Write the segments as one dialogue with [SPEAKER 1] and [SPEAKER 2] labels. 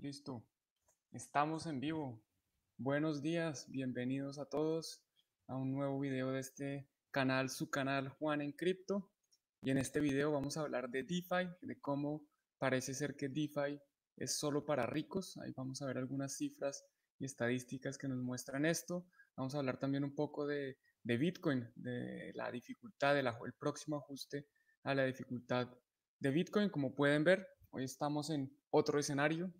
[SPEAKER 1] listo. Estamos en vivo. Buenos días, bienvenidos a todos a un nuevo video de este canal, su canal Juan en Cripto. Y en este video vamos a hablar de DeFi, de cómo parece ser que DeFi es solo para ricos. Ahí vamos a ver algunas cifras y estadísticas que nos muestran esto. Vamos a hablar también un poco de, Bitcoin, de la dificultad, del próximo ajuste a la dificultad de Bitcoin. Como pueden ver, Hoy estamos en otro escenario.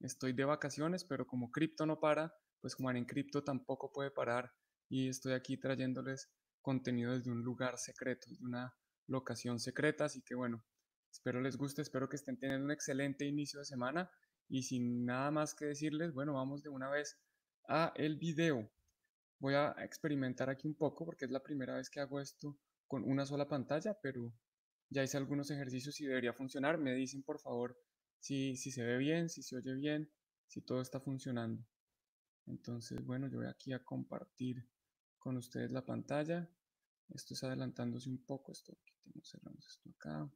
[SPEAKER 1] Estoy de vacaciones, pero como cripto no para, pues como en cripto tampoco puede parar y estoy aquí trayéndoles contenido desde un lugar secreto, de una locación secreta, así que bueno, espero les guste, espero que estén teniendo un excelente inicio de semana y sin nada más que decirles, bueno, vamos de una vez a el video. Voy a experimentar aquí un poco porque es la primera vez que hago esto con una sola pantalla, pero ya hice algunos ejercicios y debería funcionar. Me dicen por favor si, si se ve bien, si se oye bien, si todo está funcionando. Entonces, bueno, yo voy aquí a compartir con ustedes la pantalla. Esto es adelantándose un poco, esto aquí cerramos esto acá.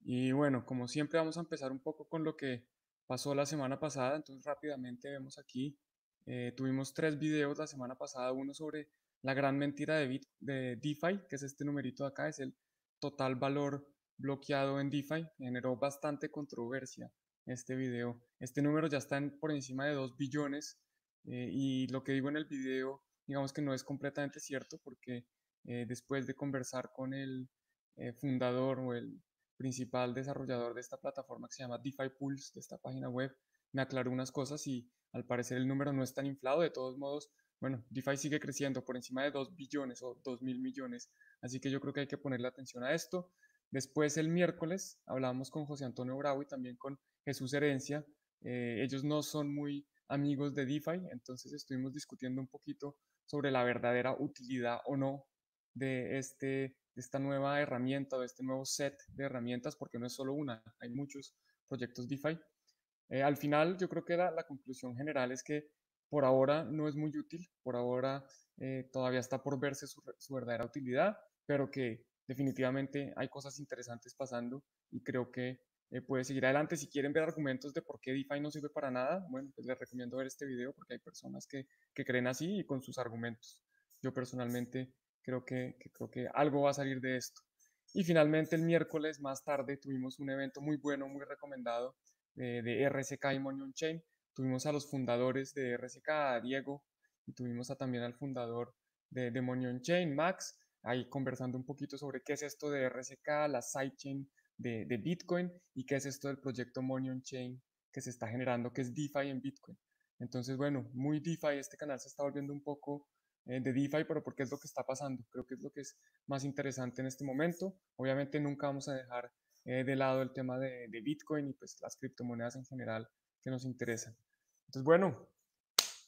[SPEAKER 1] Y bueno, como siempre vamos a empezar un poco con lo que pasó la semana pasada, entonces rápidamente vemos aquí, eh, tuvimos tres videos la semana pasada, uno sobre la gran mentira de, de DeFi, que es este numerito de acá, es el total valor bloqueado en DeFi. Generó bastante controversia este video. Este número ya está por encima de 2 billones eh, y lo que digo en el video, digamos que no es completamente cierto porque eh, después de conversar con el eh, fundador o el principal desarrollador de esta plataforma que se llama DeFi Pulse, de esta página web, me aclaró unas cosas y al parecer el número no es tan inflado. De todos modos, bueno, DeFi sigue creciendo por encima de 2 billones o 2 mil millones, así que yo creo que hay que ponerle atención a esto. Después el miércoles hablamos con José Antonio Bravo y también con Jesús Herencia. Eh, ellos no son muy amigos de DeFi, entonces estuvimos discutiendo un poquito sobre la verdadera utilidad o no de, este, de esta nueva herramienta o de este nuevo set de herramientas, porque no es solo una, hay muchos proyectos DeFi. Eh, al final, yo creo que la conclusión general es que por ahora no es muy útil, por ahora eh, todavía está por verse su, verdadera utilidad, pero que definitivamente hay cosas interesantes pasando y creo que eh, puede seguir adelante. Si quieren ver argumentos de por qué DeFi no sirve para nada, bueno, pues les recomiendo ver este video porque hay personas que, creen así y con sus argumentos. Yo personalmente creo que, creo que algo va a salir de esto. Y finalmente el miércoles más tarde tuvimos un evento muy bueno, muy recomendado eh, de RSK y Monion Chain, tuvimos a los fundadores de RSK, Diego, y tuvimos también al fundador de Monion Chain, Max, ahí conversando un poquito sobre qué es esto de RSK, la sidechain de, Bitcoin y qué es esto del proyecto Monion Chain que se está generando, que es DeFi en Bitcoin. Entonces, bueno, muy DeFi, este canal se está volviendo un poco eh, de DeFi, pero porque es lo que está pasando, creo que es lo que es más interesante en este momento. Obviamente nunca vamos a dejar eh, de lado el tema de, de Bitcoin y pues las criptomonedas en general que nos interesan. Entonces, bueno,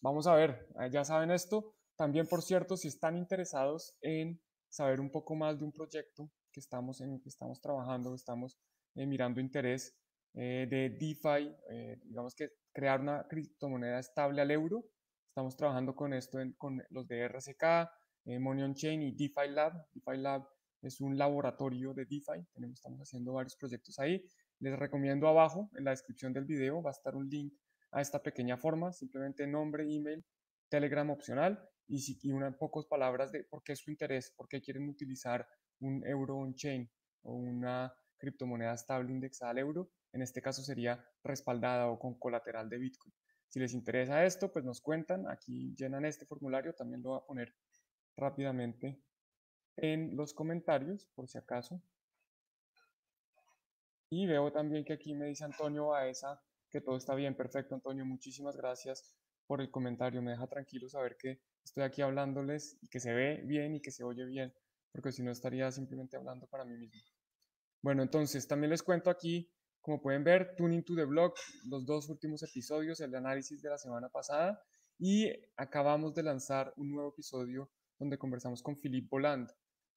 [SPEAKER 1] vamos a ver, eh, ya saben esto. También, por cierto, si están interesados en saber un poco más de un proyecto que estamos, que estamos trabajando, estamos eh, mirando interés eh, de DeFi, digamos que crear una criptomoneda estable al euro. Estamos trabajando con esto, con los de RSK, Monion Chain y DeFi Lab. DeFi Lab es un laboratorio de DeFi, Tenemos, estamos haciendo varios proyectos ahí. Les recomiendo abajo, en la descripción del video, va a estar un link a esta pequeña forma, simplemente nombre, email, Telegram opcional y, si, y unas pocas palabras de por qué es su interés, por qué quieren utilizar un euro on-chain o una criptomoneda estable indexada al euro. En este caso sería respaldada o con colateral de Bitcoin. Si les interesa esto, pues nos cuentan. Aquí llenan este formulario. También lo voy a poner rápidamente en los comentarios, por si acaso. Y veo también que aquí me dice Antonio Baeza que todo está bien, perfecto, Antonio, muchísimas gracias por el comentario, me deja tranquilo saber que estoy aquí hablándoles y que se ve bien y que se oye bien, porque si no estaría simplemente hablando para mí mismo. Bueno, entonces también les cuento aquí, como pueden ver, Tuning to the Blog, los dos últimos episodios, el análisis de la semana pasada, y acabamos de lanzar un nuevo episodio donde conversamos con Philippe Boland.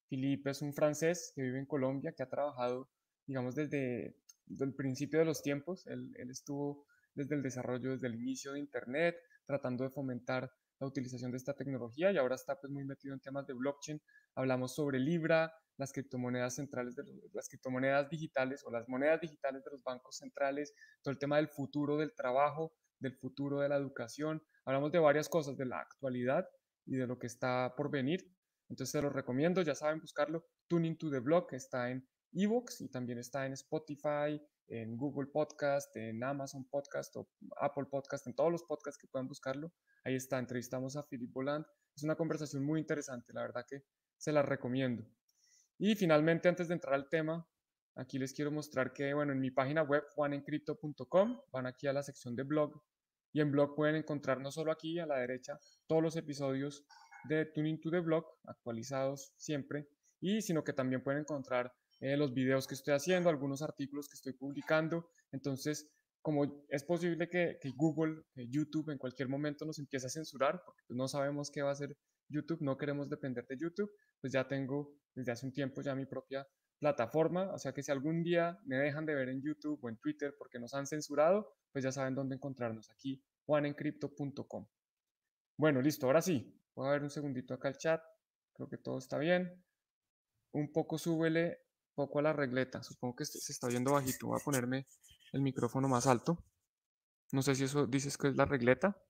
[SPEAKER 1] Philippe es un francés que vive en Colombia, que ha trabajado, digamos, desde del principio de los tiempos. Él, él, estuvo desde el desarrollo, desde el inicio de Internet, tratando de fomentar la utilización de esta tecnología y ahora está pues, muy metido en temas de blockchain. Hablamos sobre Libra, las criptomonedas centrales, las criptomonedas digitales o las monedas digitales de los bancos centrales, todo el tema del futuro del trabajo, del futuro de la educación. Hablamos de varias cosas, de la actualidad y de lo que está por venir. Entonces se los recomiendo, ya saben buscarlo. Tuning to the Block está en ebooks y también está en Spotify, en Google Podcast, en Amazon Podcast o Apple Podcast, en todos los podcasts que puedan buscarlo. Ahí está, entrevistamos a Philip Boland. Es una conversación muy interesante, la verdad que se la recomiendo. Y finalmente, antes de entrar al tema, aquí les quiero mostrar que, bueno, en mi página web, juanencrypto.com, van aquí a la sección de blog y en blog pueden encontrar no solo aquí a la derecha todos los episodios de Tuning to the Blog actualizados siempre, y sino que también pueden encontrar eh, los videos que estoy haciendo, algunos artículos que estoy publicando. Entonces, como es posible que, Google, YouTube en cualquier momento nos empiece a censurar, porque pues, no sabemos qué va a hacer YouTube, no queremos depender de YouTube, pues ya tengo desde hace un tiempo ya mi propia plataforma, o sea que si algún día me dejan de ver en YouTube o en Twitter porque nos han censurado, pues ya saben dónde encontrarnos aquí, juanencrypto.com. Bueno, listo, ahora sí, voy a ver un segundito acá el chat, creo que todo está bien. Un poco súbele poco a la regleta. Supongo que se está oyendo bajito. Voy a ponerme el micrófono más alto. No sé si eso dices que es la regleta.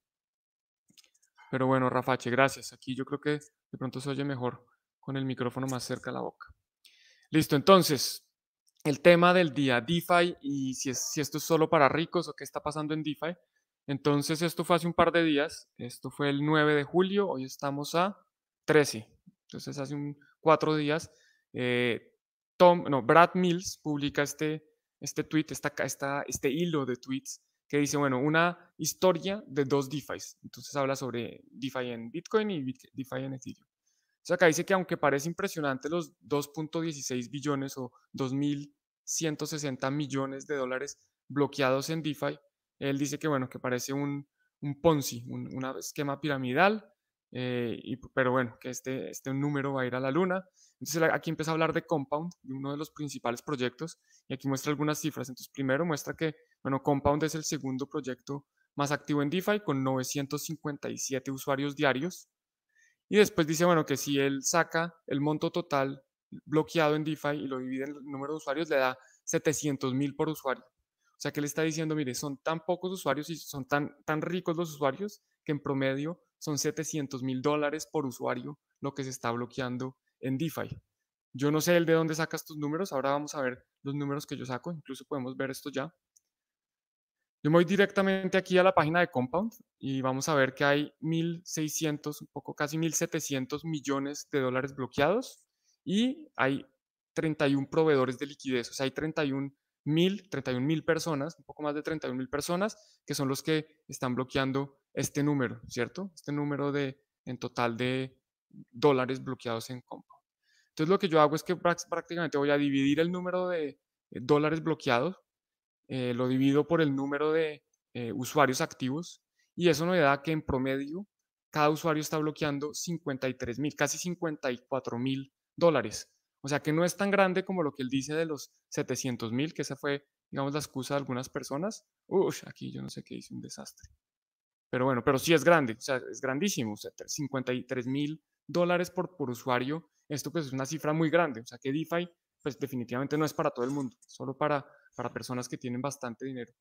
[SPEAKER 1] Pero bueno, Rafache, gracias. Aquí yo creo que de pronto se oye mejor con el micrófono más cerca a la boca. Listo, entonces, el tema del día, DeFi y si, si esto es solo para ricos o qué está pasando en DeFi. Entonces, esto fue hace un par de días. Esto fue el 9 de julio. Hoy estamos a 13. Entonces, hace un, cuatro días. Eh, Tom, Brad Mills publica este, este tweet, esta, esta, este hilo de tweets que dice, bueno, una historia de dos DeFi. Entonces habla sobre DeFi en Bitcoin y DeFi en Ethereum. O sea, acá dice que aunque parece impresionante los 2.16 billones o 2.160 millones de dólares bloqueados en DeFi, él dice que, bueno, que parece un, Ponzi, un, un esquema piramidal eh, pero bueno, que este, este número va a ir a la luna. Entonces aquí empieza a hablar de Compound, de uno de los principales proyectos, y aquí muestra algunas cifras. Entonces primero muestra que, bueno, Compound es el segundo proyecto más activo en DeFi con 957 usuarios diarios. Y después dice, bueno, que si él saca el monto total bloqueado en DeFi y lo divide en el número de usuarios, le da 700 mil por usuario. O sea que le está diciendo, mire, son tan pocos usuarios y son tan, tan ricos los usuarios que en promedio son 700 mil dólares por usuario lo que se está bloqueando en DeFi. Yo no sé el de dónde sacas estos números, ahora vamos a ver los números que yo saco, incluso podemos ver esto ya. Yo me voy directamente aquí a la página de Compound y vamos a ver que hay 1.600, un poco casi 1.700 millones de dólares bloqueados y hay 31 proveedores de liquidez, o sea, hay 31 mil, 31 mil personas, un poco más de 31 mil personas que son los que están bloqueando este número, ¿cierto? Este número de, en total de dólares bloqueados en compra. Entonces lo que yo hago es que prácticamente voy a dividir el número de eh, dólares bloqueados, eh, lo divido por el número de eh, usuarios activos y eso nos da que en promedio cada usuario está bloqueando 53 mil, casi 54 mil dólares. O sea que no es tan grande como lo que él dice de los 700 mil, que esa fue, digamos, la excusa de algunas personas. Uf, aquí yo no sé qué hice, un desastre. Pero bueno, pero sí es grande, o sea, es grandísimo, 53 mil dólares por, por usuario, esto pues es una cifra muy grande, o sea que DeFi pues definitivamente no es para todo el mundo, solo para, para personas que tienen bastante dinero.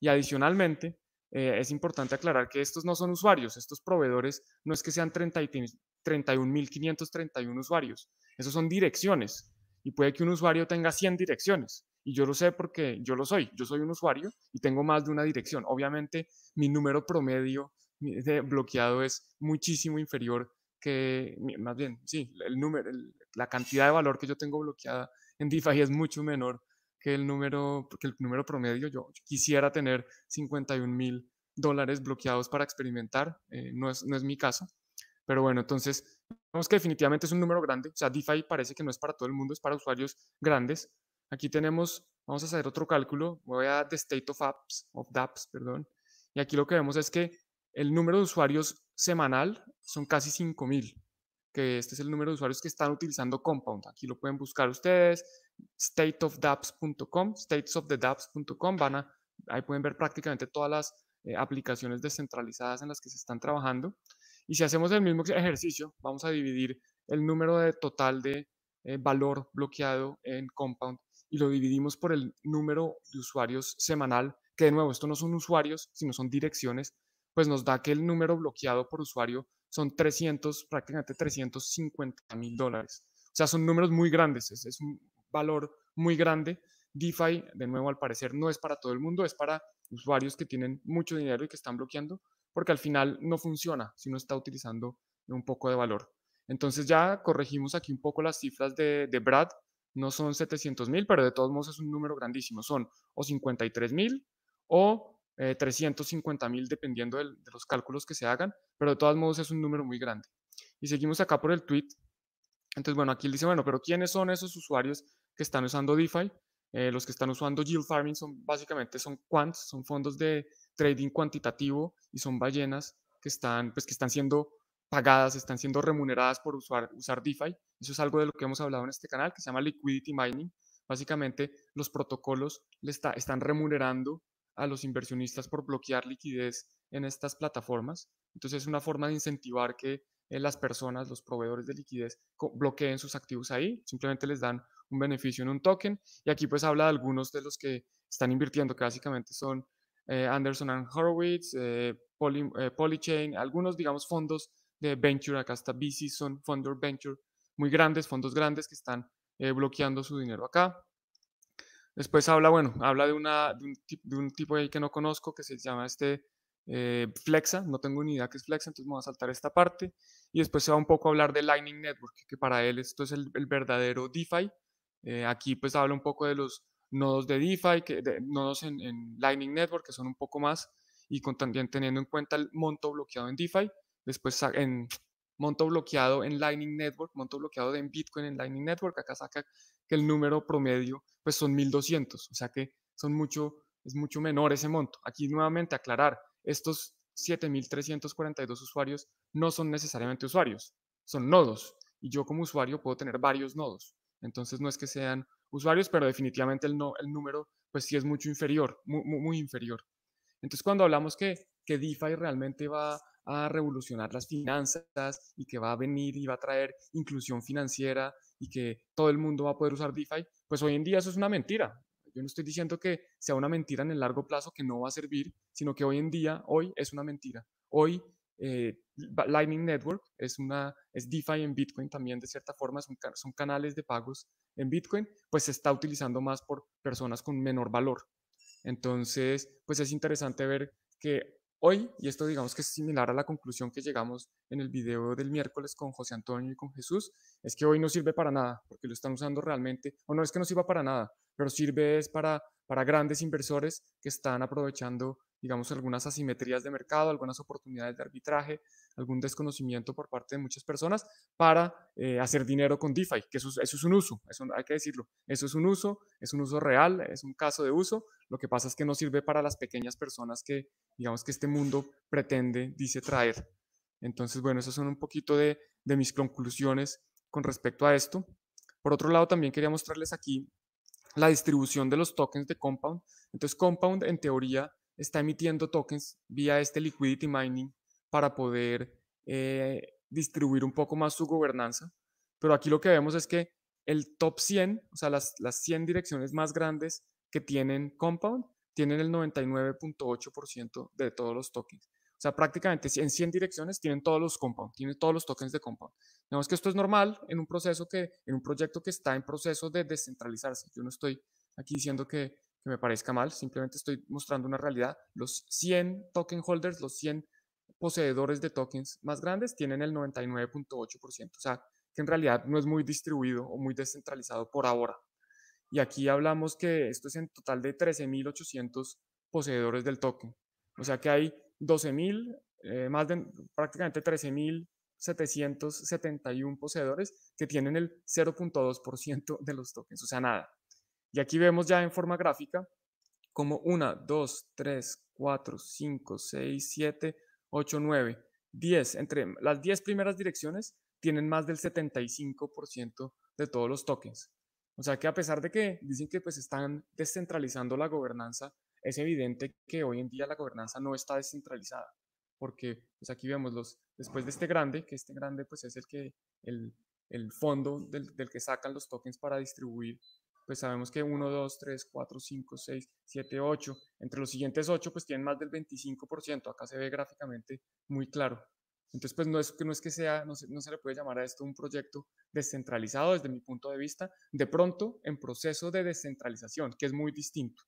[SPEAKER 1] Y adicionalmente, eh, es importante aclarar que estos no son usuarios, estos proveedores no es que sean 31.531 usuarios, esos son direcciones y puede que un usuario tenga 100 direcciones. Y yo lo sé porque yo lo soy. Yo soy un usuario y tengo más de una dirección. Obviamente, mi número promedio de bloqueado es muchísimo inferior que, más bien, sí, el número, la cantidad de valor que yo tengo bloqueada en DeFi es mucho menor que el número, que el número promedio. Yo, quisiera tener 51 mil dólares bloqueados para experimentar. Eh, no, es, no es mi caso. Pero bueno, entonces, vemos que definitivamente es un número grande. O sea, DeFi parece que no es para todo el mundo, es para usuarios grandes. Aquí tenemos, vamos a hacer otro cálculo, voy a the state of apps, of dApps, perdón, y aquí lo que vemos es que el número de usuarios semanal son casi 5000, que este es el número de usuarios que están utilizando Compound. Aquí lo pueden buscar ustedes, stateofdapps.com, statesofthedapps.com, van a, ahí pueden ver prácticamente todas las eh, aplicaciones descentralizadas en las que se están trabajando. Y si hacemos el mismo ejercicio, vamos a dividir el número de total de eh, valor bloqueado en Compound y lo dividimos por el número de usuarios semanal, que de nuevo, esto no son usuarios, sino son direcciones, pues nos da que el número bloqueado por usuario son 300, prácticamente 350 mil dólares. O sea, son números muy grandes, es, es un valor muy grande. DeFi, de nuevo, al parecer no es para todo el mundo, es para usuarios que tienen mucho dinero y que están bloqueando, porque al final no funciona si no está utilizando un poco de valor. Entonces ya corregimos aquí un poco las cifras de, de Brad, no son 700 mil, pero de todos modos es un número grandísimo. Son o 53 mil o eh, 350 mil, dependiendo de, los cálculos que se hagan, pero de todos modos es un número muy grande. Y seguimos acá por el tweet. Entonces, bueno, aquí él dice, bueno, pero ¿quiénes son esos usuarios que están usando DeFi? Eh, los que están usando yield farming son básicamente son quants, son fondos de trading cuantitativo y son ballenas que están, pues, que están siendo pagadas, están siendo remuneradas por usar, usar DeFi. Eso es algo de lo que hemos hablado en este canal, que se llama liquidity mining. Básicamente, los protocolos está, están remunerando a los inversionistas por bloquear liquidez en estas plataformas. Entonces, es una forma de incentivar que eh, las personas, los proveedores de liquidez, bloqueen sus activos ahí. Simplemente les dan un beneficio en un token. Y aquí, pues, habla de algunos de los que están invirtiendo, que básicamente son eh, Anderson and Horowitz, eh, Polychain, algunos, digamos, fondos de venture, acá está VC, son Funder Venture, muy grandes, fondos grandes que están eh, bloqueando su dinero acá. Después habla, bueno, habla de, una, de, un, de tipo ahí que no conozco que se llama este eh, Flexa, no tengo ni idea que es Flexa, entonces me voy a saltar esta parte. Y después se va un poco a hablar de Lightning Network, que para él esto es el, verdadero DeFi. Eh, aquí pues habla un poco de los nodos de DeFi, que, nodos en, en, Lightning Network, que son un poco más, y con, también teniendo en cuenta el monto bloqueado en DeFi después en monto bloqueado en Lightning Network, monto bloqueado en Bitcoin en Lightning Network, acá saca que el número promedio pues son 1200, o sea que son mucho, es mucho menor ese monto. Aquí nuevamente aclarar, estos 7342 usuarios no son necesariamente usuarios, son nodos y yo como usuario puedo tener varios nodos. Entonces no es que sean usuarios, pero definitivamente el, no, el número pues sí es mucho inferior, muy, muy inferior. Entonces, cuando hablamos que, que DeFi realmente va a revolucionar las finanzas y que va a venir y va a traer inclusión financiera y que todo el mundo va a poder usar DeFi, pues hoy en día eso es una mentira. Yo no estoy diciendo que sea una mentira en el largo plazo que no va a servir, sino que hoy en día, hoy es una mentira. Hoy eh, Lightning Network es, una, es DeFi en Bitcoin también de cierta forma, son canales de pagos en Bitcoin, pues se está utilizando más por personas con menor valor. Entonces, pues es interesante ver que hoy, y esto digamos que es similar a la conclusión que llegamos en el video del miércoles con José Antonio y con Jesús, es que hoy no sirve para nada, porque lo están usando realmente, o no es que no sirva para nada, pero sirve es para, para grandes inversores que están aprovechando digamos, algunas asimetrías de mercado, algunas oportunidades de arbitraje, algún desconocimiento por parte de muchas personas para eh, hacer dinero con DeFi, que eso, es un uso, hay que decirlo, eso es un uso, es un uso real, es un caso de uso, lo que pasa es que no sirve para las pequeñas personas que, digamos, que este mundo pretende, dice, traer. Entonces, bueno, esas son un poquito de, de mis conclusiones con respecto a esto. Por otro lado, también quería mostrarles aquí la distribución de los tokens de Compound. Entonces, Compound, en teoría, está emitiendo tokens vía este liquidity mining para poder eh, distribuir un poco más su gobernanza. Pero aquí lo que vemos es que el top 100, o sea, las, 100 direcciones más grandes que tienen Compound, tienen el 99.8% de todos los tokens. O sea, prácticamente en 100 direcciones tienen todos los Compound, tienen todos los tokens de Compound. Digamos que esto es normal en un proceso que, en un proyecto que está en proceso de descentralizarse. Yo no estoy aquí diciendo que que me parezca mal, simplemente estoy mostrando una realidad. Los 100 token holders, los 100 poseedores de tokens más grandes tienen el 99.8%, o sea, que en realidad no es muy distribuido o muy descentralizado por ahora. Y aquí hablamos que esto es en total de 13.800 poseedores del token, o sea que hay 12.000, eh, más de prácticamente 13.771 poseedores que tienen el 0.2% de los tokens, o sea, nada. Y aquí vemos ya en forma gráfica como 1, 2, 3, 4, 5, 6, 7, 8, 9, 10. Entre las 10 primeras direcciones tienen más del 75% de todos los tokens. O sea que a pesar de que dicen que pues están descentralizando la gobernanza, es evidente que hoy en día la gobernanza no está descentralizada, porque pues aquí vemos los, después de este grande, que este grande pues es el que, el, el fondo del, del que sacan los tokens para distribuir pues sabemos que 1, 2, 3, 4, 5, 6, 7, 8, entre los siguientes 8, pues tienen más del 25%, acá se ve gráficamente muy claro. Entonces, pues no es, no es que sea, no se, no se le puede llamar a esto un proyecto descentralizado desde mi punto de vista, de pronto en proceso de descentralización, que es muy distinto.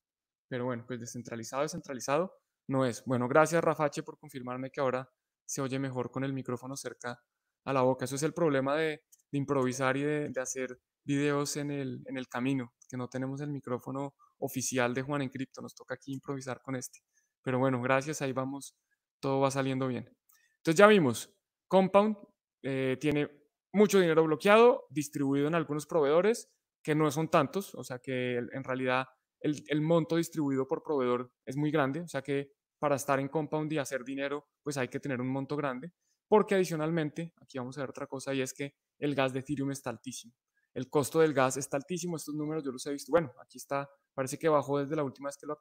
[SPEAKER 1] Pero bueno, pues descentralizado, descentralizado no es. Bueno, gracias Rafache por confirmarme que ahora se oye mejor con el micrófono cerca a la boca. Eso es el problema de, improvisar y de hacer videos en el, en el camino, que no tenemos el micrófono oficial de Juan en Cripto, nos toca aquí improvisar con este. Pero bueno, gracias, ahí vamos, todo va saliendo bien. Entonces ya vimos, Compound eh, tiene mucho dinero bloqueado, distribuido en algunos proveedores, que no son tantos, o sea que en realidad el, el, monto distribuido por proveedor es muy grande, o sea que para estar en Compound y hacer dinero, pues hay que tener un monto grande, porque adicionalmente, aquí vamos a ver otra cosa, y es que el gas de Ethereum está altísimo. El costo del gas está altísimo, estos números yo los he visto. Bueno, aquí está, parece que bajó desde la última vez que lo,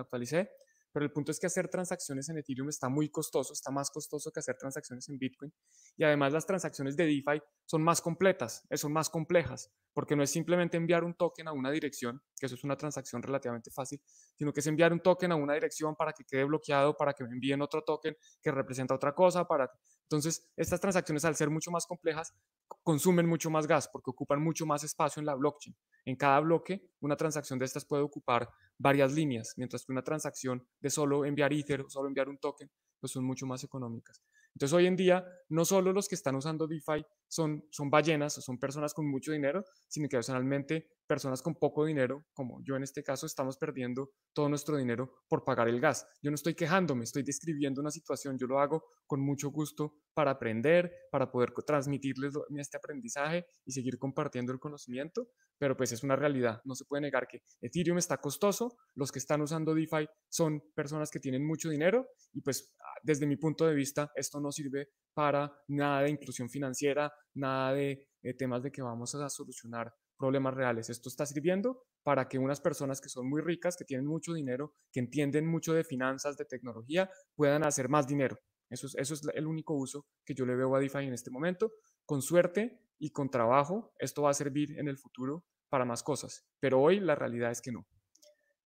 [SPEAKER 1] actualicé, pero el punto es que hacer transacciones en Ethereum está muy costoso, está más costoso que hacer transacciones en Bitcoin. Y además las transacciones de DeFi son más completas, eh, son más complejas, porque no es simplemente enviar un token a una dirección, que eso es una transacción relativamente fácil, sino que es enviar un token a una dirección para que quede bloqueado, para que me envíen otro token que representa otra cosa, para entonces, estas transacciones al ser mucho más complejas consumen mucho más gas porque ocupan mucho más espacio en la blockchain. En cada bloque, una transacción de estas puede ocupar varias líneas, mientras que una transacción de solo enviar Ether o solo enviar un token, pues son mucho más económicas. Entonces, hoy en día, no solo los que están usando DeFi son, son ballenas, son personas con mucho dinero, sino que adicionalmente personas con poco dinero, como yo en este caso, estamos perdiendo todo nuestro dinero por pagar el gas. Yo no estoy quejándome, estoy describiendo una situación, yo lo hago con mucho gusto para aprender, para poder transmitirles este aprendizaje y seguir compartiendo el conocimiento, pero pues es una realidad, no se puede negar que Ethereum está costoso, los que están usando DeFi son personas que tienen mucho dinero y pues desde mi punto de vista esto no sirve para nada de inclusión financiera, nada de, temas de que vamos a solucionar problemas reales. Esto está sirviendo para que unas personas que son muy ricas, que tienen mucho dinero, que entienden mucho de finanzas, de tecnología, puedan hacer más dinero. Eso es, el único uso que yo le veo a DeFi en este momento. Con suerte y con trabajo, esto va a servir en el futuro para más cosas, pero hoy la realidad es que no.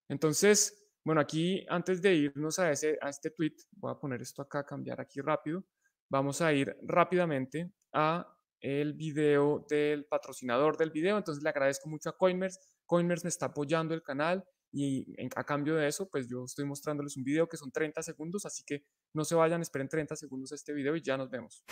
[SPEAKER 1] Entonces, bueno, aquí antes de irnos a, ese, a este tweet, voy a poner esto acá, cambiar aquí rápido. Vamos a ir rápidamente a el video del patrocinador del video. Entonces le agradezco mucho a Coinmers. Coinmers me está apoyando el canal y a cambio de eso, pues yo estoy mostrándoles un video que son 30 segundos, así que no se vayan, esperen 30 segundos este video y ya nos vemos.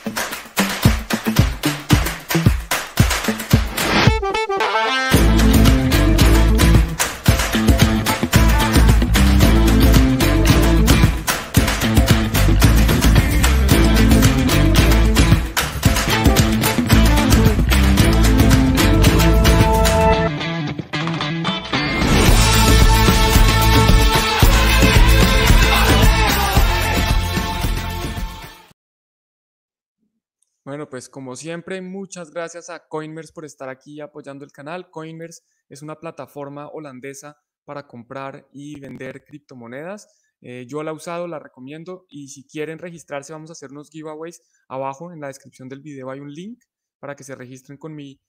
[SPEAKER 1] Bueno, pues como siempre, muchas gracias a Coinmers por estar aquí apoyando el canal. Coinmers es una plataforma holandesa para comprar y vender criptomonedas. Eh, yo la he usado, la recomiendo y si quieren registrarse vamos a hacer unos giveaways. Abajo en la descripción del video hay un link para que se registren con mi,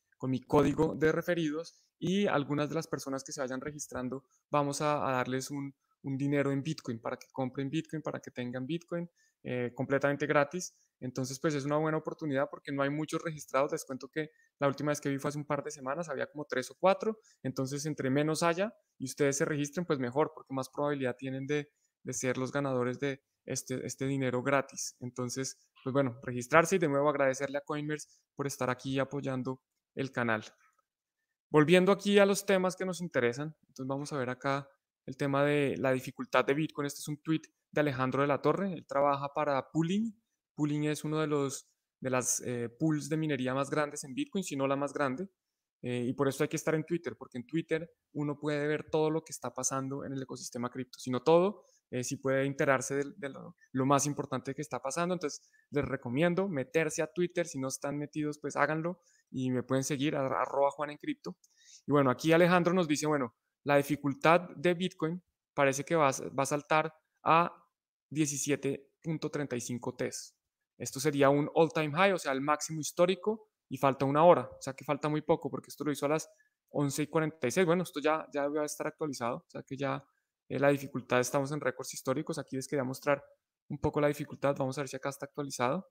[SPEAKER 1] código de referidos y algunas de las personas que se vayan registrando vamos a, darles un, dinero en Bitcoin para que compren Bitcoin, para que tengan Bitcoin eh, completamente gratis. Entonces, pues es una buena oportunidad porque no hay muchos registrados. Les cuento que la última vez que vi fue hace un par de semanas, había como tres o cuatro. Entonces, entre menos haya y ustedes se registren, pues mejor, porque más probabilidad tienen de, ser los ganadores de este, este dinero gratis. Entonces, pues bueno, registrarse y de nuevo agradecerle a Coinmers por estar aquí apoyando el canal. Volviendo aquí a los temas que nos interesan, entonces vamos a ver acá el tema de la dificultad de Bitcoin. Este es un tweet de Alejandro de la Torre. Él trabaja para Pooling, Pooling es uno de los de las eh, pools de minería más grandes en Bitcoin, si no la más grande. Eh, y por eso hay que estar en Twitter, porque en Twitter uno puede ver todo lo que está pasando en el ecosistema cripto. sino todo, eh, si puede enterarse de, lo, más importante que está pasando. Entonces, les recomiendo meterse a Twitter. Si no están metidos, pues háganlo y me pueden seguir a Juan en cripto. Y bueno, aquí Alejandro nos dice, bueno, la dificultad de Bitcoin parece que va, va a saltar a 17.35 TES. Esto sería un all-time high, o sea, el máximo histórico, y falta una hora, o sea que falta muy poco, porque esto lo hizo a las 11 y 46. Bueno, esto ya, ya estar actualizado, o sea que ya eh, la dificultad, estamos en récords históricos. Aquí les quería mostrar un poco la dificultad, vamos a ver si acá está actualizado.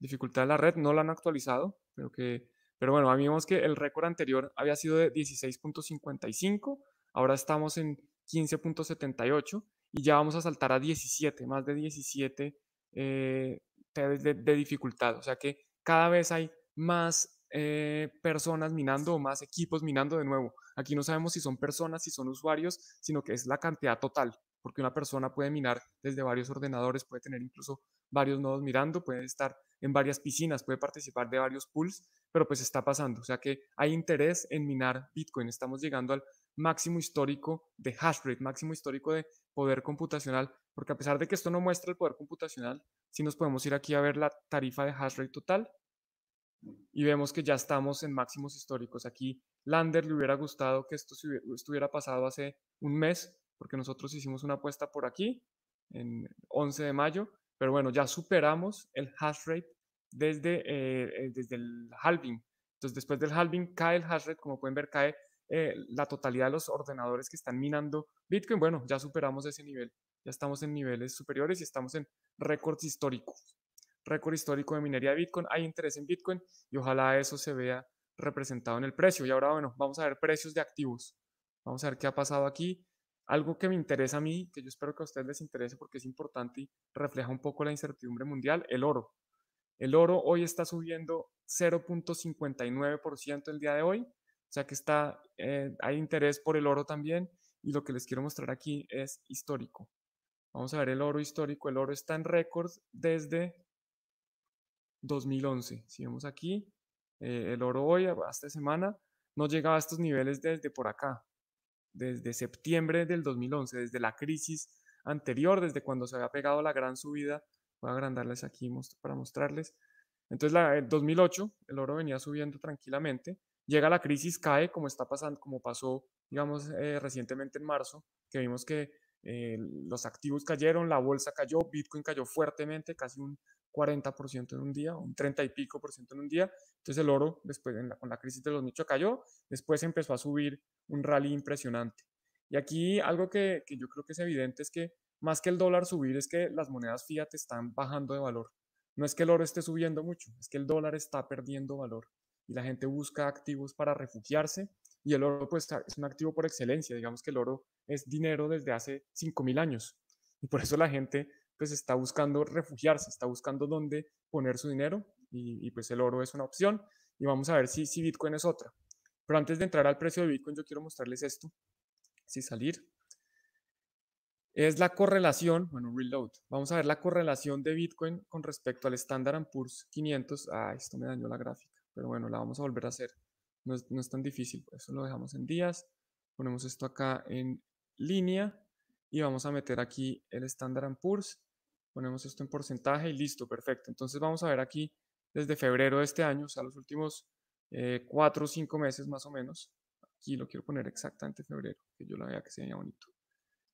[SPEAKER 1] Dificultad de la red, no la han actualizado, pero, que, pero bueno, vimos que el récord anterior había sido de 16.55, ahora estamos en 15.78 y ya vamos a saltar a 17, más de 17 eh, de, dificultad. O sea que cada vez hay más eh, personas minando o más equipos minando de nuevo. Aquí no sabemos si son personas, si son usuarios, sino que es la cantidad total, porque una persona puede minar desde varios ordenadores, puede tener incluso varios nodos mirando, puede estar en varias piscinas, puede participar de varios pools, pero pues está pasando. O sea que hay interés en minar Bitcoin. Estamos llegando al máximo histórico de hash rate, máximo histórico de poder computacional, porque a pesar de que esto no muestra el poder computacional, sí nos podemos ir aquí a ver la tarifa de hash rate total y vemos que ya estamos en máximos históricos. Aquí Lander le hubiera gustado que esto estuviera pasado hace un mes, porque nosotros hicimos una apuesta por aquí, en 11 de mayo, pero bueno, ya superamos el hash rate desde, eh, eh, desde el halving. Entonces, después del halving cae el hash rate, como pueden ver, cae eh, la totalidad de los ordenadores que están minando Bitcoin, bueno, ya superamos ese nivel, ya estamos en niveles superiores y estamos en récords históricos, récord histórico de minería de Bitcoin, hay interés en Bitcoin y ojalá eso se vea representado en el precio. Y ahora, bueno, vamos a ver precios de activos, vamos a ver qué ha pasado aquí. Algo que me interesa a mí, que yo espero que a ustedes les interese porque es importante y refleja un poco la incertidumbre mundial, el oro. El oro hoy está subiendo 0.59% el día de hoy o sea que está, eh, hay interés por el oro también y lo que les quiero mostrar aquí es histórico. Vamos a ver el oro histórico. El oro está en récord desde 2011. Si vemos aquí, eh, el oro hoy, hasta semana, no llegaba a estos niveles desde por acá, desde septiembre del 2011, desde la crisis anterior, desde cuando se había pegado la gran subida. Voy a agrandarles aquí para mostrarles. Entonces, en 2008, el oro venía subiendo tranquilamente llega la crisis, cae, como está pasando, como pasó, digamos, eh, recientemente en marzo, que vimos que eh, los activos cayeron, la bolsa cayó, Bitcoin cayó fuertemente, casi un 40% en un día, un 30 y pico por ciento en un día. Entonces el oro, después con la crisis de los nichos cayó, después empezó a subir un rally impresionante. Y aquí algo que, que yo creo que es evidente es que más que el dólar subir, es que las monedas fiat están bajando de valor. No es que el oro esté subiendo mucho, es que el dólar está perdiendo valor y la gente busca activos para refugiarse y el oro pues es un activo por excelencia, digamos que el oro es dinero desde hace 5.000 años y por eso la gente pues está buscando refugiarse, está buscando dónde poner su dinero y, pues el oro es una opción y vamos a ver si, si Bitcoin es otra. Pero antes de entrar al precio de Bitcoin yo quiero mostrarles esto, si salir, es la correlación, bueno, reload, vamos a ver la correlación de Bitcoin con respecto al Standard Poor's 500, ah, esto me dañó la gráfica pero bueno, la vamos a volver a hacer. No es, no es tan difícil, por pues, eso lo dejamos en días. Ponemos esto acá en línea y vamos a meter aquí el Standard Poor's. Ponemos esto en porcentaje y listo, perfecto. Entonces vamos a ver aquí desde febrero de este año, o sea, los últimos eh, cuatro o cinco meses más o menos. Aquí lo quiero poner exactamente febrero, que yo la vea que se vea bonito.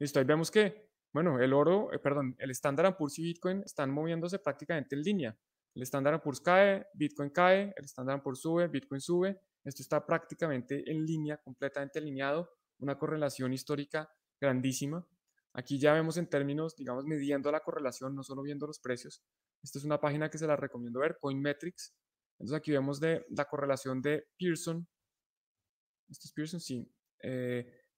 [SPEAKER 1] Listo, ahí vemos que, bueno, el oro, eh, perdón, el Standard Poor's y Bitcoin están moviéndose prácticamente en línea. El estándar Poor's cae, Bitcoin cae, el estándar Poor's sube, Bitcoin sube. Esto está prácticamente en línea, completamente alineado, una correlación histórica grandísima. Aquí ya vemos en términos, digamos, midiendo la correlación, no solo viendo los precios. Esta es una página que se la recomiendo ver, Coinmetrics. Entonces aquí vemos de la correlación de Pearson. ¿Esto es Pearson? Sí.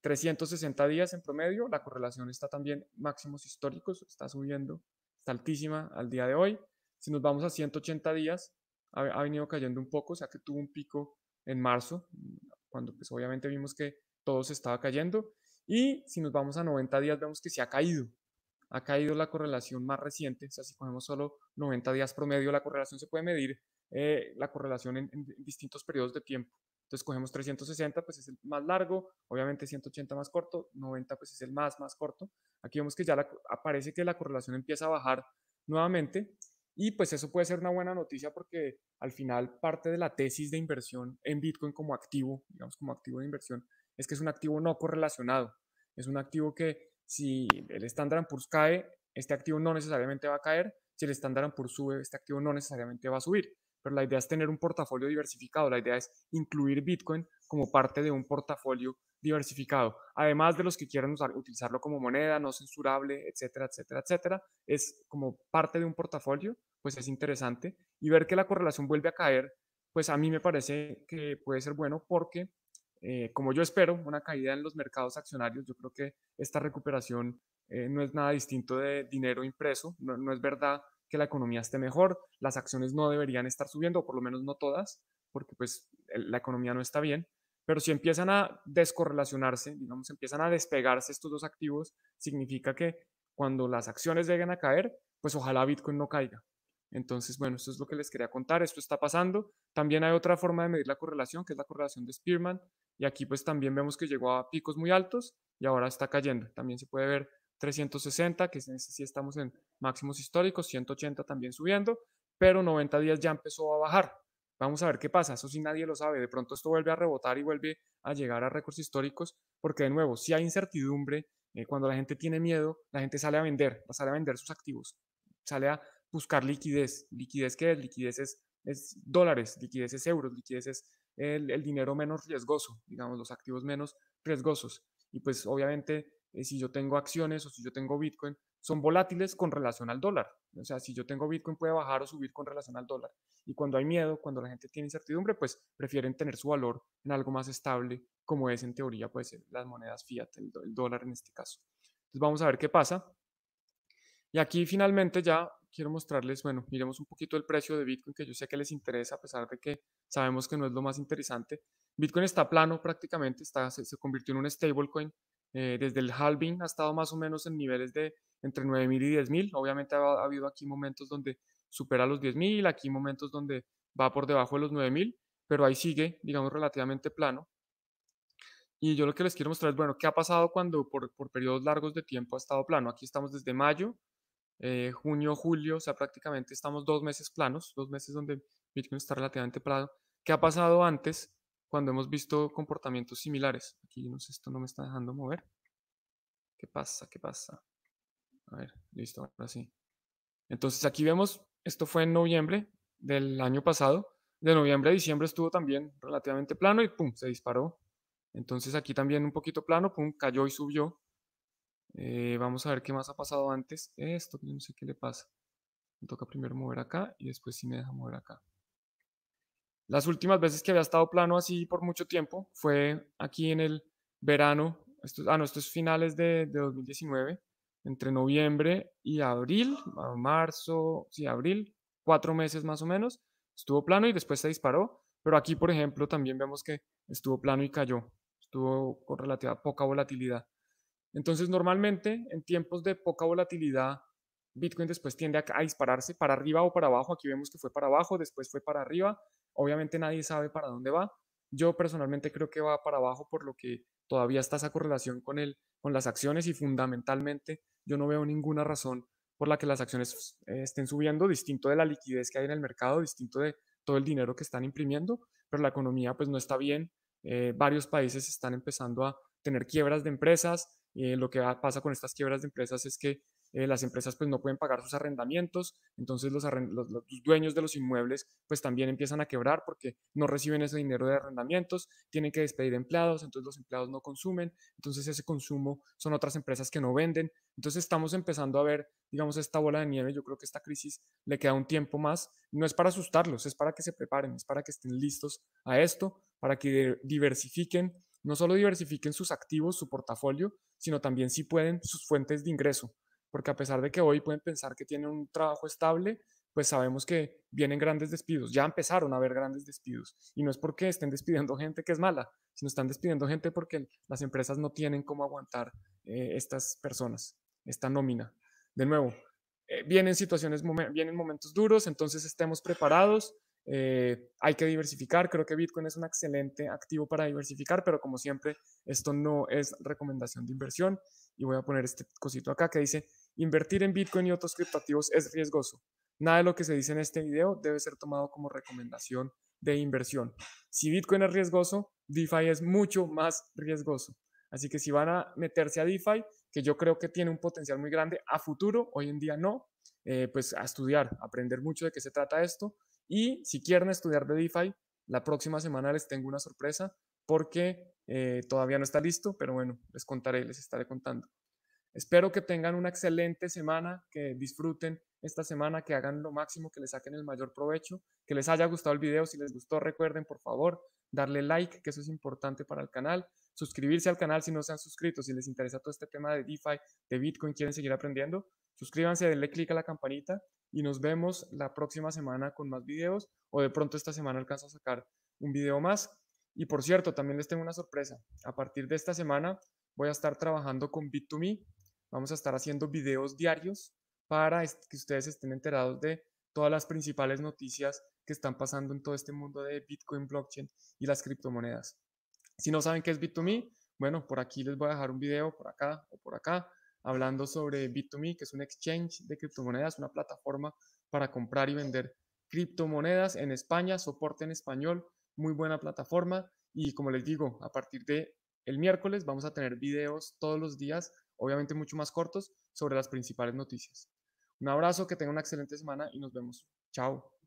[SPEAKER 1] 360 eh, días en promedio. La correlación está también máximos históricos, está subiendo, está altísima al día de hoy. Si nos vamos a 180 días, ha, ha venido cayendo un poco, o sea que tuvo un pico en marzo, mm, cuando pues obviamente vimos que todo se estaba cayendo. Y si nos vamos a 90 días, vemos que se ha caído. Ha caído la correlación más reciente, o sea, si cogemos solo 90 días promedio, la correlación se puede medir, eh, la correlación en, distintos periodos de tiempo. Entonces cogemos 360, pues es el más largo, obviamente 180 más corto, 90 pues es el más, más corto. Aquí vemos que ya aparece que la correlación empieza a bajar nuevamente y pues eso puede ser una buena noticia porque al final parte de la tesis de inversión en Bitcoin como activo, digamos como activo de inversión, es que es un activo no correlacionado. Es un activo que si el Standard Poor's cae, este activo no necesariamente va a caer. Si el Standard Poor's sube, este activo no necesariamente va a subir. Pero la idea es tener un portafolio diversificado. La idea es incluir Bitcoin como parte de un portafolio diversificado, además de los que quieren usar, utilizarlo como moneda, no censurable, etcétera, etcétera, etcétera, es como parte de un portafolio, pues es interesante. Y ver que la correlación vuelve a caer, pues a mí me parece que puede ser bueno porque, eh, como yo espero, una caída en los mercados accionarios, yo creo que esta recuperación eh, no es nada distinto de dinero impreso, no, no es verdad que la economía esté mejor, las acciones no deberían estar subiendo, o por lo menos no todas, porque pues la economía no está bien, pero si empiezan a descorrelacionarse, digamos, empiezan a despegarse estos dos activos, significa que cuando las acciones lleguen a caer, pues ojalá Bitcoin no caiga. Entonces, bueno, esto es lo que les quería contar, esto está pasando. También hay otra forma de medir la correlación, que es la correlación de Spearman, y aquí pues también vemos que llegó a picos muy altos y ahora está cayendo. También se puede ver 360, que si estamos en máximos históricos, 180 también subiendo, pero 90 días ya empezó a bajar. Vamos a ver qué pasa, eso si nadie lo sabe. De pronto esto vuelve a rebotar y vuelve a llegar a recursos históricos, porque de nuevo, si hay incertidumbre, eh, cuando la gente tiene miedo, la gente sale a vender, sale a vender sus activos, sale a buscar liquidez. ¿Liquidez qué es? Liquidez es, dólares, liquidez es euros, liquidez es el, dinero menos riesgoso, digamos, los activos menos riesgosos. Y pues obviamente, eh, si yo tengo acciones o si yo tengo Bitcoin, son volátiles con relación al dólar. O sea, si yo tengo Bitcoin puede bajar o subir con relación al dólar. Y cuando hay miedo, cuando la gente tiene incertidumbre, pues prefieren tener su valor en algo más estable, como es en teoría puede ser las monedas fiat, el, dólar en este caso. Entonces vamos a ver qué pasa. Y aquí finalmente ya quiero mostrarles, bueno, miremos un poquito el precio de Bitcoin, que yo sé que les interesa, a pesar de que sabemos que no es lo más interesante. Bitcoin está plano prácticamente, está, se, se convirtió en un stablecoin eh, desde el halving ha estado más o menos en niveles de entre 9.000 y 10.000. Obviamente ha, habido aquí momentos donde supera los 10.000, aquí momentos donde va por debajo de los 9.000, pero ahí sigue, digamos, relativamente plano. Y yo lo que les quiero mostrar es, bueno, ¿qué ha pasado cuando por, periodos largos de tiempo ha estado plano? Aquí estamos desde mayo, eh, junio, julio, o sea, prácticamente estamos dos meses planos, dos meses donde Bitcoin está relativamente plano. ¿Qué ha pasado antes? cuando hemos visto comportamientos similares. Aquí no sé, esto no me está dejando mover. ¿Qué pasa? ¿Qué pasa? A ver, listo, ahora sí. Entonces aquí vemos, esto fue en noviembre del año pasado. De noviembre a diciembre estuvo también relativamente plano y pum, se disparó. Entonces aquí también un poquito plano, pum, cayó y subió. Eh, vamos a ver qué más ha pasado antes. Esto, no sé qué le pasa. Me toca primero mover acá y después sí me deja mover acá. Las últimas veces que había estado plano así por mucho tiempo fue aquí en el verano, a ah, no, es finales de, de 2019, entre noviembre y abril, marzo, sí, abril, cuatro meses más o menos, estuvo plano y después se disparó, pero aquí, por ejemplo, también vemos que estuvo plano y cayó, estuvo con relativa poca volatilidad. Entonces, normalmente en tiempos de poca volatilidad Bitcoin después tiende a, dispararse para arriba o para abajo. Aquí vemos que fue para abajo, después fue para arriba. Obviamente nadie sabe para dónde va. Yo personalmente creo que va para abajo por lo que todavía está esa correlación con, el, con las acciones y fundamentalmente yo no veo ninguna razón por la que las acciones eh, estén subiendo, distinto de la liquidez que hay en el mercado, distinto de todo el dinero que están imprimiendo, pero la economía pues no está bien. Eh, varios países están empezando a tener quiebras de empresas. y eh, lo que pasa con estas quiebras de empresas es que eh, las empresas pues no pueden pagar sus arrendamientos, entonces los, los, dueños de los inmuebles pues también empiezan a quebrar porque no reciben ese dinero de arrendamientos, tienen que despedir empleados, entonces los empleados no consumen, entonces ese consumo son otras empresas que no venden, entonces estamos empezando a ver, digamos, esta bola de nieve, yo creo que esta crisis le queda un tiempo más, no es para asustarlos, es para que se preparen, es para que estén listos a esto, para que diversifiquen, no solo diversifiquen sus activos, su portafolio, sino también si pueden sus fuentes de ingreso porque a pesar de que hoy pueden pensar que tienen un trabajo estable, pues sabemos que vienen grandes despidos, ya empezaron a haber grandes despidos, y no es porque estén despidiendo gente que es mala, sino están despidiendo gente porque las empresas no tienen cómo aguantar eh, estas personas, esta nómina. De nuevo, eh, vienen situaciones, vienen momentos duros, entonces estemos preparados, eh, hay que diversificar, creo que Bitcoin es un excelente activo para diversificar, pero como siempre, esto no es recomendación de inversión, y voy a poner este cosito acá que dice, Invertir en Bitcoin y otros criptoactivos es riesgoso. Nada de lo que se dice en este video debe ser tomado como recomendación de inversión. Si Bitcoin es riesgoso, DeFi es mucho más riesgoso. Así que si van a meterse a DeFi, que yo creo que tiene un potencial muy grande a futuro, hoy en día no, eh, pues a estudiar, aprender mucho de qué se trata esto. Y si quieren estudiar de DeFi, la próxima semana les tengo una sorpresa porque eh, todavía no está listo, pero bueno, les contaré, les estaré contando. Espero que tengan una excelente semana, que disfruten esta semana, que hagan lo máximo, que les saquen el mayor provecho, que les haya gustado el video. Si les gustó, recuerden, por favor, darle like, que eso es importante para el canal, suscribirse al canal si no se han suscrito, si les interesa todo este tema de DeFi, de Bitcoin, quieren seguir aprendiendo, suscríbanse, denle click a la campanita y nos vemos la próxima semana con más videos o de pronto esta semana alcanzo a sacar un video más. Y por cierto, también les tengo una sorpresa. A partir de esta semana voy a estar trabajando con Bit2Me Vamos a estar haciendo videos diarios para que ustedes estén enterados de todas las principales noticias que están pasando en todo este mundo de Bitcoin, blockchain y las criptomonedas. Si no saben qué es Bit2Me, bueno, por aquí les voy a dejar un video, por acá o por acá, hablando sobre Bit2Me, que es un exchange de criptomonedas, una plataforma para comprar y vender criptomonedas en España, soporte en español, muy buena plataforma. Y como les digo, a partir de el miércoles vamos a tener videos todos los días obviamente mucho más cortos, sobre las principales noticias. Un abrazo, que tengan una excelente semana y nos vemos. Chao.